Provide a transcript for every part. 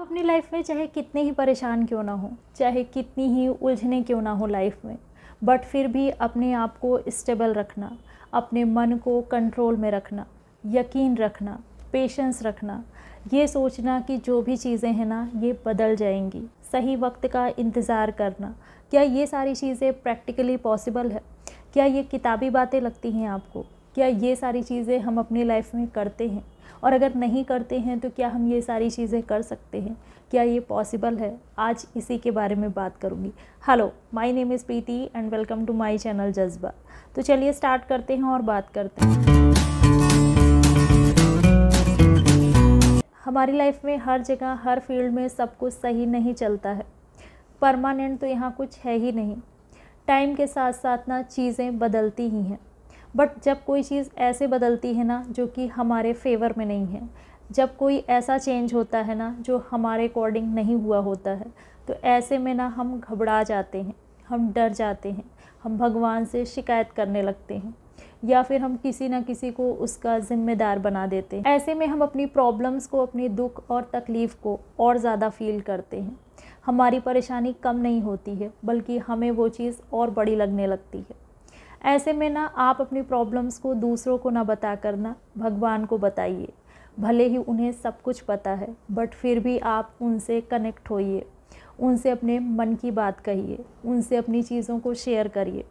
तो अपनी लाइफ में चाहे कितने ही परेशान क्यों ना हो चाहे कितनी ही उलझने क्यों ना हो लाइफ में बट फिर भी अपने आप को स्टेबल रखना अपने मन को कंट्रोल में रखना यकीन रखना पेशेंस रखना ये सोचना कि जो भी चीज़ें हैं ना ये बदल जाएंगी सही वक्त का इंतज़ार करना क्या ये सारी चीज़ें प्रैक्टिकली पॉसिबल है क्या ये किताबी बातें लगती हैं आपको क्या ये सारी चीज़ें हम अपनी लाइफ में करते हैं और अगर नहीं करते हैं तो क्या हम ये सारी चीज़ें कर सकते हैं क्या ये पॉसिबल है आज इसी के बारे में बात करूँगी hello my name is Preeti and welcome to my channel Jazba तो चलिए स्टार्ट करते हैं और बात करते हैं हमारी लाइफ में हर जगह हर फील्ड में सब कुछ सही नहीं चलता है परमानेंट तो यहाँ कुछ है ही नहीं टाइम के साथ साथ ना चीज़ें बदलती ही हैं बट जब कोई चीज़ ऐसे बदलती है ना जो कि हमारे फेवर में नहीं है जब कोई ऐसा चेंज होता है ना जो हमारे अकॉर्डिंग नहीं हुआ होता है तो ऐसे में ना हम घबरा जाते हैं हम डर जाते हैं हम भगवान से शिकायत करने लगते हैं या फिर हम किसी ना किसी को उसका ज़िम्मेदार बना देते हैं ऐसे में हम अपनी प्रॉब्लम्स को अपने दुख और तकलीफ़ को और ज़्यादा फील करते हैं हमारी परेशानी कम नहीं होती है बल्कि हमें वो चीज़ और बड़ी लगने लगती है ऐसे में ना आप अपनी प्रॉब्लम्स को दूसरों को ना बता कर ना भगवान को बताइए भले ही उन्हें सब कुछ पता है बट फिर भी आप उनसे कनेक्ट होइए उनसे अपने मन की बात कहिए उनसे अपनी चीज़ों को शेयर करिए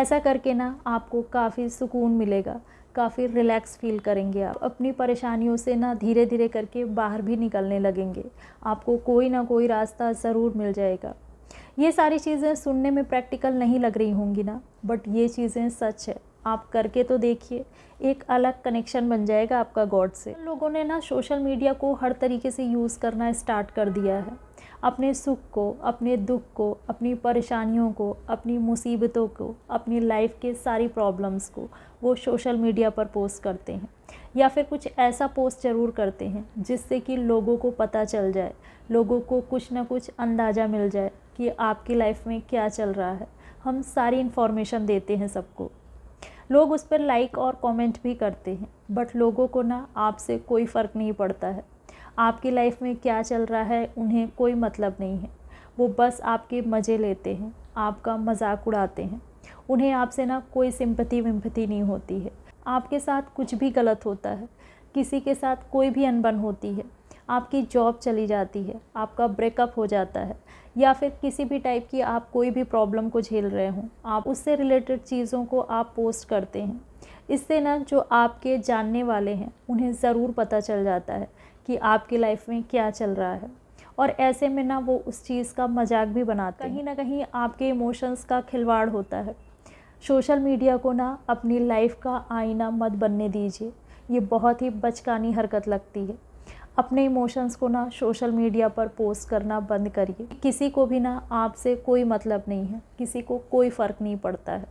ऐसा करके ना आपको काफ़ी सुकून मिलेगा काफ़ी रिलैक्स फील करेंगे आप अपनी परेशानियों से ना धीरे धीरे करके बाहर भी निकलने लगेंगे आपको कोई ना कोई रास्ता ज़रूर मिल जाएगा ये सारी चीज़ें सुनने में प्रैक्टिकल नहीं लग रही होंगी ना बट ये चीज़ें सच है आप करके तो देखिए एक अलग कनेक्शन बन जाएगा आपका गॉड से लोगों ने ना सोशल मीडिया को हर तरीके से यूज़ करना स्टार्ट कर दिया है अपने सुख को अपने दुख को अपनी परेशानियों को अपनी मुसीबतों को अपनी लाइफ के सारी प्रॉब्लम्स को वो सोशल मीडिया पर पोस्ट करते हैं या फिर कुछ ऐसा पोस्ट ज़रूर करते हैं जिससे कि लोगों को पता चल जाए लोगों को कुछ ना कुछ अंदाज़ा मिल जाए कि आपकी लाइफ में क्या चल रहा है हम सारी इन्फॉर्मेशन देते हैं सबको लोग उस पर लाइक और कमेंट भी करते हैं बट लोगों को ना आपसे कोई फ़र्क नहीं पड़ता है आपकी लाइफ में क्या चल रहा है उन्हें कोई मतलब नहीं है वो बस आपके मज़े लेते हैं आपका मजाक उड़ाते हैं उन्हें आपसे ना कोई सिंपति विम्पति नहीं होती है आपके साथ कुछ भी गलत होता है किसी के साथ कोई भी अनबन होती है आपकी जॉब चली जाती है आपका ब्रेकअप हो जाता है या फिर किसी भी टाइप की आप कोई भी प्रॉब्लम को झेल रहे हों आप उससे रिलेटेड चीज़ों को आप पोस्ट करते हैं इससे ना जो आपके जानने वाले हैं उन्हें ज़रूर पता चल जाता है कि आपकी लाइफ में क्या चल रहा है और ऐसे में ना वो उस चीज़ का मजाक भी बनाते कहीं ना कहीं आपके इमोशंस का खिलवाड़ होता है सोशल मीडिया को ना अपनी लाइफ का आईना मत बनने दीजिए ये बहुत ही बचकानी हरकत लगती है अपने इमोशंस को ना सोशल मीडिया पर पोस्ट करना बंद करिए किसी को भी ना आपसे कोई मतलब नहीं है किसी को कोई फ़र्क नहीं पड़ता है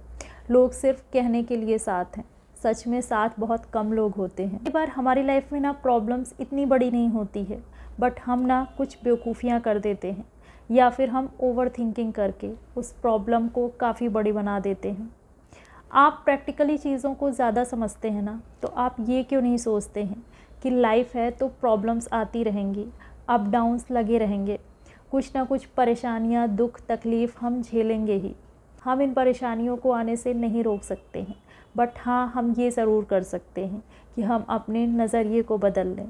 लोग सिर्फ कहने के लिए साथ हैं सच में साथ बहुत कम लोग होते हैं कई बार हमारी लाइफ में ना प्रॉब्लम्स इतनी बड़ी नहीं होती है बट हम ना कुछ बेवकूफ़ियाँ कर देते हैं या फिर हम ओवर थिंकिंग करके उस प्रॉब्लम को काफ़ी बड़ी बना देते हैं आप प्रैक्टिकली चीज़ों को ज़्यादा समझते हैं ना तो आप ये क्यों नहीं सोचते हैं कि लाइफ है तो प्रॉब्लम्स आती रहेंगी अप डाउन्स लगे रहेंगे कुछ ना कुछ परेशानियाँ दुख तकलीफ़ हम झेलेंगे ही हम इन परेशानियों को आने से नहीं रोक सकते हैं बट हाँ हम ये ज़रूर कर सकते हैं कि हम अपने नज़रिए को बदल लें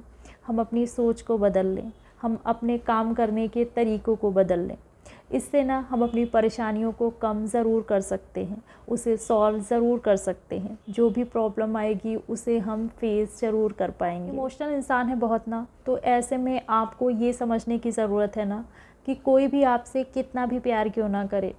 हम अपनी सोच को बदल लें हम अपने काम करने के तरीक़ों को बदल लें इससे ना हम अपनी परेशानियों को कम ज़रूर कर सकते हैं उसे सॉल्व ज़रूर कर सकते हैं जो भी प्रॉब्लम आएगी उसे हम फेस ज़रूर कर पाएंगे इमोशनल इंसान है बहुत ना तो ऐसे में आपको ये समझने की ज़रूरत है ना कि कोई भी आपसे कितना भी प्यार क्यों ना करे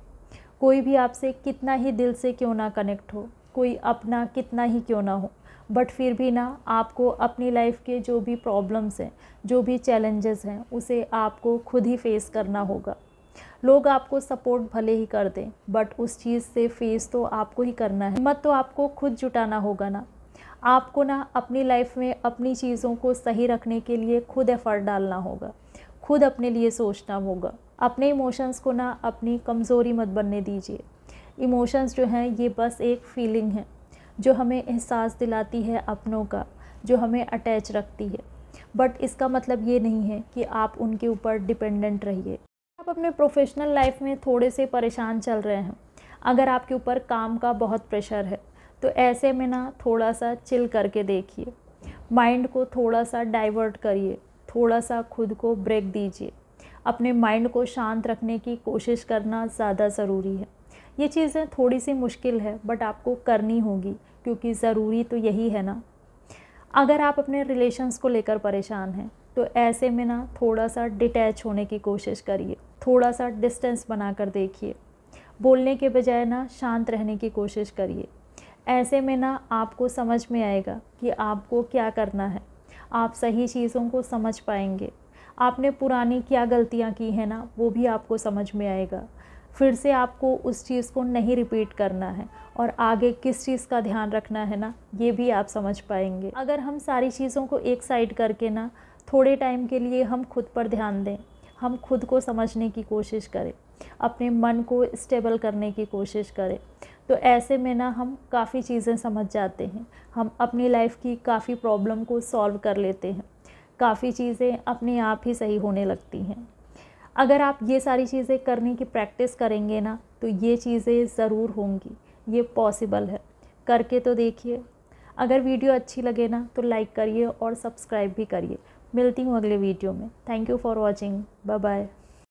कोई भी आपसे कितना ही दिल से क्यों ना कनेक्ट हो कोई अपना कितना ही क्यों ना हो बट फिर भी ना आपको अपनी लाइफ के जो भी प्रॉब्लम्स हैं जो भी चैलेंजेस हैं उसे आपको खुद ही फेस करना होगा लोग आपको सपोर्ट भले ही कर दें बट उस चीज़ से फेस तो आपको ही करना है मत तो आपको खुद जुटाना होगा ना आपको ना अपनी लाइफ में अपनी चीज़ों को सही रखने के लिए खुद एफर्ट डालना होगा खुद अपने लिए सोचना होगा अपने इमोशंस को ना अपनी कमज़ोरी मत बनने दीजिए इमोशंस जो हैं ये बस एक फीलिंग है जो हमें एहसास दिलाती है अपनों का जो हमें अटैच रखती है बट इसका मतलब ये नहीं है कि आप उनके ऊपर डिपेंडेंट रहिए अपने प्रोफेशनल लाइफ में थोड़े से परेशान चल रहे हैं अगर आपके ऊपर काम का बहुत प्रेशर है तो ऐसे में ना थोड़ा सा चिल करके देखिए माइंड को थोड़ा सा डाइवर्ट करिए थोड़ा सा खुद को ब्रेक दीजिए अपने माइंड को शांत रखने की कोशिश करना ज़्यादा ज़रूरी है ये चीज़ें थोड़ी सी मुश्किल है बट आपको करनी होगी क्योंकि ज़रूरी तो यही है ना अगर आप अपने रिलेशन्स को लेकर परेशान हैं तो ऐसे में ना थोड़ा सा डिटैच होने की कोशिश करिए थोड़ा सा डिस्टेंस बनाकर देखिए बोलने के बजाय ना शांत रहने की कोशिश करिए ऐसे में ना आपको समझ में आएगा कि आपको क्या करना है आप सही चीज़ों को समझ पाएंगे आपने पुरानी क्या गलतियाँ की हैं ना वो भी आपको समझ में आएगा फिर से आपको उस चीज़ को नहीं रिपीट करना है और आगे किस चीज़ का ध्यान रखना है ना ये भी आप समझ पाएंगे अगर हम सारी चीज़ों को एक साइड करके ना थोड़े टाइम के लिए हम खुद पर ध्यान दें हम खुद को समझने की कोशिश करें अपने मन को स्टेबल करने की कोशिश करें तो ऐसे में ना हम काफ़ी चीज़ें समझ जाते हैं हम अपनी लाइफ की काफ़ी प्रॉब्लम को सॉल्व कर लेते हैं काफ़ी चीज़ें अपने आप ही सही होने लगती हैं अगर आप ये सारी चीज़ें करने की प्रैक्टिस करेंगे ना तो ये चीज़ें ज़रूर होंगी ये पॉसिबल है करके तो देखिए अगर वीडियो अच्छी लगे ना तो लाइक करिए और सब्सक्राइब भी करिए मिलती हूँ अगले वीडियो में thank you for watching bye bye